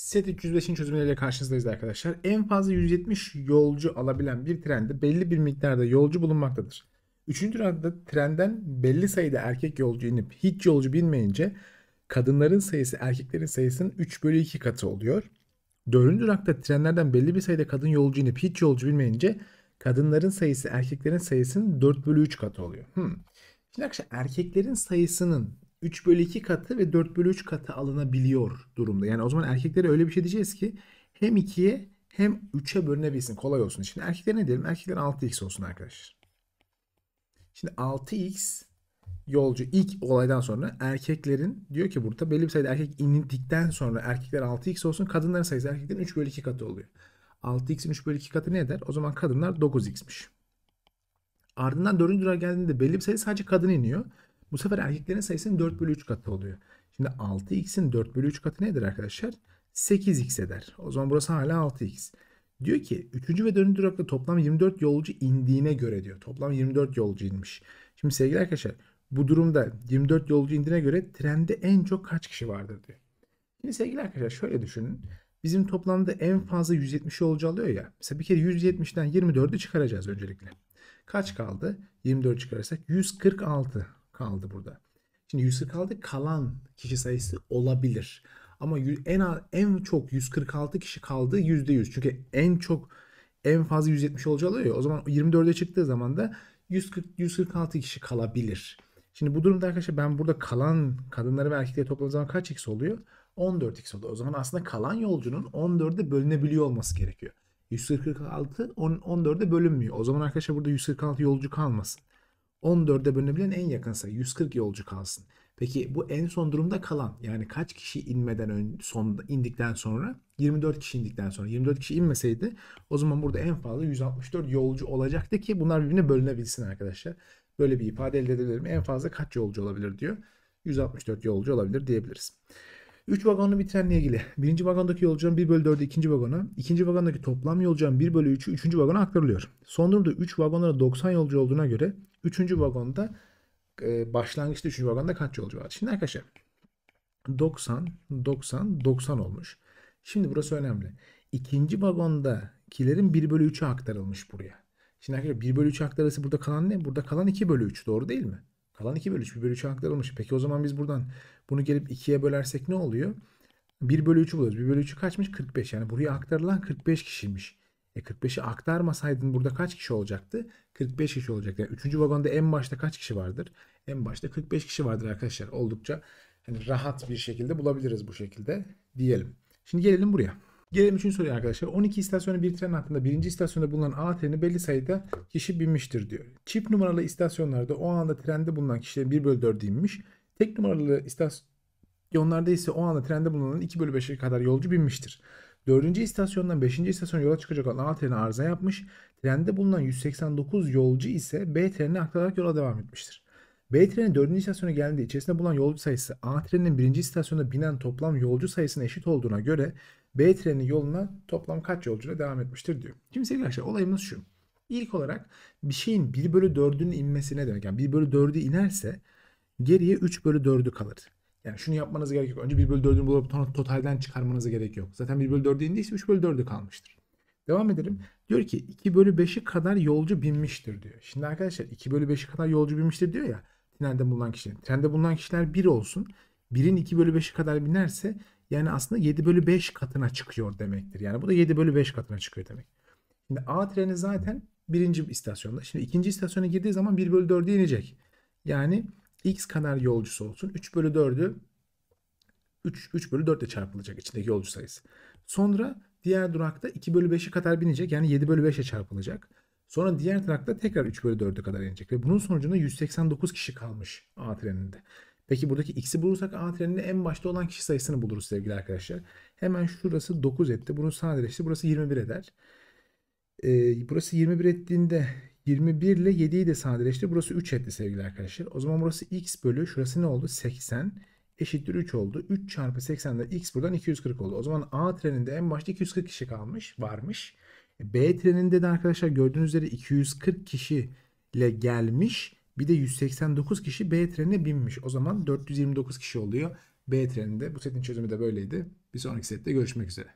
Set 305'in çözümleriyle karşınızdayız arkadaşlar. En fazla 170 yolcu alabilen bir trende belli bir miktarda yolcu bulunmaktadır. Üçüncü durakta trenden belli sayıda erkek yolcu inip hiç yolcu binmeyince kadınların sayısı erkeklerin sayısının 3 bölü 2 katı oluyor. Dördüncü durakta trenlerden belli bir sayıda kadın yolcu inip hiç yolcu binmeyince kadınların sayısı erkeklerin sayısının 4 bölü 3 katı oluyor. Hmm. Şimdi arkadaşlar erkeklerin sayısının 3 bölü 2 katı ve 4 bölü 3 katı alınabiliyor durumda. Yani o zaman erkeklere öyle bir şey diyeceğiz ki hem 2'ye hem 3'e bölünebilsin. Kolay olsun. Şimdi erkekler ne diyelim? Erkekler 6x olsun arkadaşlar. Şimdi 6x yolcu ilk olaydan sonra erkeklerin diyor ki burada belli bir sayıda erkek inildikten sonra erkekler 6x olsun. Kadınların sayısı erkeklerin 3 bölü 2 katı oluyor. 6x'in 3 bölü 2 katı ne eder? O zaman kadınlar 9x'miş. Ardından 4. durağa geldiğinde belli bir sayı sadece kadın iniyor. Bu sefer erkeklerin sayısının 4 bölü 3 katı oluyor. Şimdi 6x'in 4 bölü 3 katı nedir arkadaşlar? 8x eder. O zaman burası hala 6x. Diyor ki 3. ve 4. durakta toplam 24 yolcu indiğine göre diyor. Toplam 24 yolcu inmiş. Şimdi sevgili arkadaşlar bu durumda 24 yolcu indiğine göre trende en çok kaç kişi vardır diyor. Şimdi sevgili arkadaşlar şöyle düşünün. Bizim toplamda en fazla 170 yolcu alıyor ya. Mesela bir kere 170'den 24'ü çıkaracağız öncelikle. Kaç kaldı? 24 çıkarırsak 146 kaldı burada. Şimdi 146 kalan kişi sayısı olabilir. Ama en az, en çok 146 kişi kaldı %100. Çünkü en çok en fazla 170 olacağı oluyor. O zaman 24'e çıktığı zaman da 140 146 kişi kalabilir. Şimdi bu durumda arkadaşlar ben burada kalan kadınları ve erkekleri topladığım zaman kaç x oluyor? 14x oluyor. O zaman aslında kalan yolcunun 14'e bölünebiliyor olması gerekiyor. 146 14'e bölünmüyor. O zaman arkadaşlar burada 146 yolcu kalmasın. 14'e bölünebilen en yakın sayı 140 yolcu kalsın. Peki bu en son durumda kalan yani kaç kişi inmeden ön, son indikten sonra 24 kişi indikten sonra 24 kişi inmeseydi o zaman burada en fazla 164 yolcu olacaktı ki bunlar birbirine bölünebilsin arkadaşlar. Böyle bir ifade elde edebilirim. En fazla kaç yolcu olabilir diyor. 164 yolcu olabilir diyebiliriz. 3 vagonlu bir trenle ilgili. Birinci vagondaki yolcunun 1 bölü 4'ü ikinci vagona, ikinci vagondaki toplam yolcunun 1 bölü 3'ü üçüncü vagona aktarılıyor. Son durumda 3 vagonlara 90 yolcu olduğuna göre üçüncü vagonda e, başlangıçta üçüncü vagonda kaç yolcu var? Şimdi arkadaşlar 90, 90, 90 olmuş. Şimdi burası önemli. İkinci vagondakilerin 1 bölü 3'ü aktarılmış buraya. Şimdi arkadaşlar 1 bölü 3 aktarılması burada kalan ne? Burada kalan 2 bölü 3 doğru değil mi? Kalan 2 bölü 3 1 bölü 3'e aktarılmış. Peki o zaman biz buradan bunu gelip 2'ye bölersek ne oluyor? 1 bölü 3'ü buluyoruz. 1 bölü 3'ü kaçmış? 45. Yani buraya aktarılan 45 kişiymiş. E 45'i aktarmasaydın burada kaç kişi olacaktı? 45 kişi olacaktı. Yani 3. vagonda en başta kaç kişi vardır? En başta 45 kişi vardır arkadaşlar. Oldukça hani rahat bir şekilde bulabiliriz bu şekilde diyelim. Şimdi gelelim buraya. Gelelim 3. soruya arkadaşlar. 12 istasyonu bir tren hattında Birinci istasyonda bulunan A treni belli sayıda kişi binmiştir diyor. Çift numaralı istasyonlarda o anda trende bulunan kişilerin 1 bölü 4'ü inmiş. Tek numaralı istasyonlarda ise o anda trende bulunanın 2 bölü 5'e kadar yolcu binmiştir. Dördüncü istasyondan 5. istasyona yola çıkacak olan A treni arıza yapmış. Trende bulunan 189 yolcu ise B trenine aktararak yola devam etmiştir. B treni 4. istasyona geldiğinde içerisinde bulunan yolcu sayısı A treninin 1. istasyonda binen toplam yolcu sayısına eşit olduğuna göre B treninin yoluna toplam kaç yolcuyla devam etmiştir diyor. Şimdi sevgili arkadaşlar olayımız şu. İlk olarak bir şeyin 1 bölü 4'ünün inmesine demek. Yani 1 bölü 4'ü inerse geriye 3 bölü 4'ü kalır. Yani şunu yapmanız gerek yok. Önce 1 bölü 4'ünü bulup totalden çıkarmanıza gerek yok. Zaten 1 bölü 4'ü indiyse 3 bölü 4'ü kalmıştır. Devam edelim. Diyor ki 2 bölü 5'i kadar yolcu binmiştir diyor. Şimdi arkadaşlar 2 bölü 5'i kadar yolcu binmiştir diyor ya trende bulunan kişiler, Trende bulunan kişiler 1 olsun. 1'in 2 bölü 5'i kadar binerse yani aslında 7 bölü 5 katına çıkıyor demektir. Yani bu da 7 bölü 5 katına çıkıyor demek. Şimdi A treni zaten birinci istasyonda. Şimdi ikinci istasyona girdiği zaman 1 bölü 4'e inecek. Yani x kadar yolcusu olsun. 3 bölü 4'ü 3, 3 bölü 4 ile çarpılacak içindeki yolcu sayısı. Sonra diğer durakta 2 bölü 5'i kadar binecek. Yani 7 bölü 5'e çarpılacak. Sonra diğer durakta tekrar 3 bölü 4'e kadar inecek. Ve bunun sonucunda 189 kişi kalmış A treninde. Peki buradaki x'i bulursak A treninde en başta olan kişi sayısını buluruz sevgili arkadaşlar. Hemen şurası 9 etti. Bunu sadeleşti. Burası 21 eder. Ee, burası 21 ettiğinde 21 ile 7'yi de sadeleşti. Burası 3 etti sevgili arkadaşlar. O zaman burası x bölü şurası ne oldu? 80 eşittir 3 oldu. 3 çarpı 80'de x buradan 240 oldu. O zaman A treninde en başta 240 kişi kalmış, varmış. B treninde de arkadaşlar gördüğünüz üzere 240 kişi ile gelmiş. Bir de 189 kişi B trenine binmiş. O zaman 429 kişi oluyor B treninde. Bu setin çözümü de böyleydi. Bir sonraki sette görüşmek üzere.